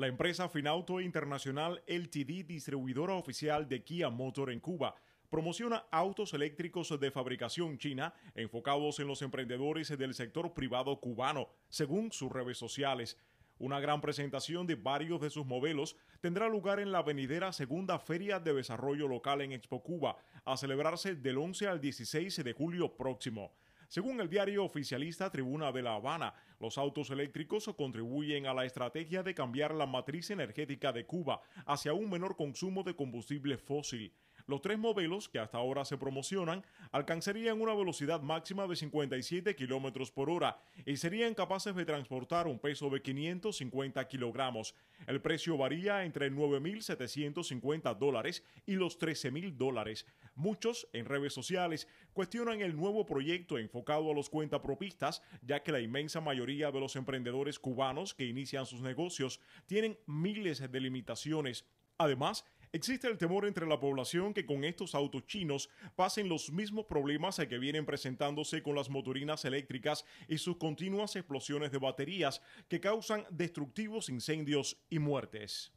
La empresa Finauto Internacional LTD, distribuidora oficial de Kia Motor en Cuba, promociona autos eléctricos de fabricación china enfocados en los emprendedores del sector privado cubano, según sus redes sociales. Una gran presentación de varios de sus modelos tendrá lugar en la venidera Segunda Feria de Desarrollo Local en Expo Cuba, a celebrarse del 11 al 16 de julio próximo. Según el diario oficialista Tribuna de La Habana, los autos eléctricos contribuyen a la estrategia de cambiar la matriz energética de Cuba hacia un menor consumo de combustible fósil. Los tres modelos, que hasta ahora se promocionan, alcanzarían una velocidad máxima de 57 km por hora y serían capaces de transportar un peso de 550 kilogramos. El precio varía entre 9.750 dólares y los 13.000 dólares. Muchos en redes sociales cuestionan el nuevo proyecto enfocado a los cuentapropistas, ya que la inmensa mayoría de los emprendedores cubanos que inician sus negocios tienen miles de limitaciones Además, existe el temor entre la población que con estos autos chinos pasen los mismos problemas que vienen presentándose con las motorinas eléctricas y sus continuas explosiones de baterías que causan destructivos incendios y muertes.